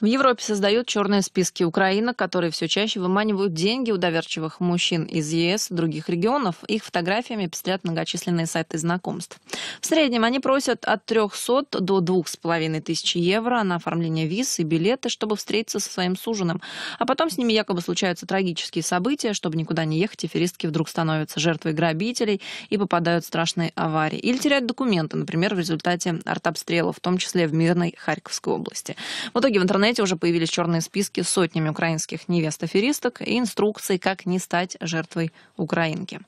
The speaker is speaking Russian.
В Европе создают черные списки Украина, которые все чаще выманивают деньги у доверчивых мужчин из ЕС и других регионов. Их фотографиями пестрят многочисленные сайты знакомств. В среднем они просят от 300 до 2,5 тысяч евро на оформление виз и билеты, чтобы встретиться со своим суженым. А потом с ними якобы случаются трагические события, чтобы никуда не ехать, аферистки вдруг становятся жертвой грабителей и попадают в страшные аварии. Или теряют документы, например, в результате артобстрелов, в том числе в мирной Харьковской области. В итоге в интернете интернете уже появились черные списки с сотнями украинских невест-аферисток и инструкции, как не стать жертвой украинки.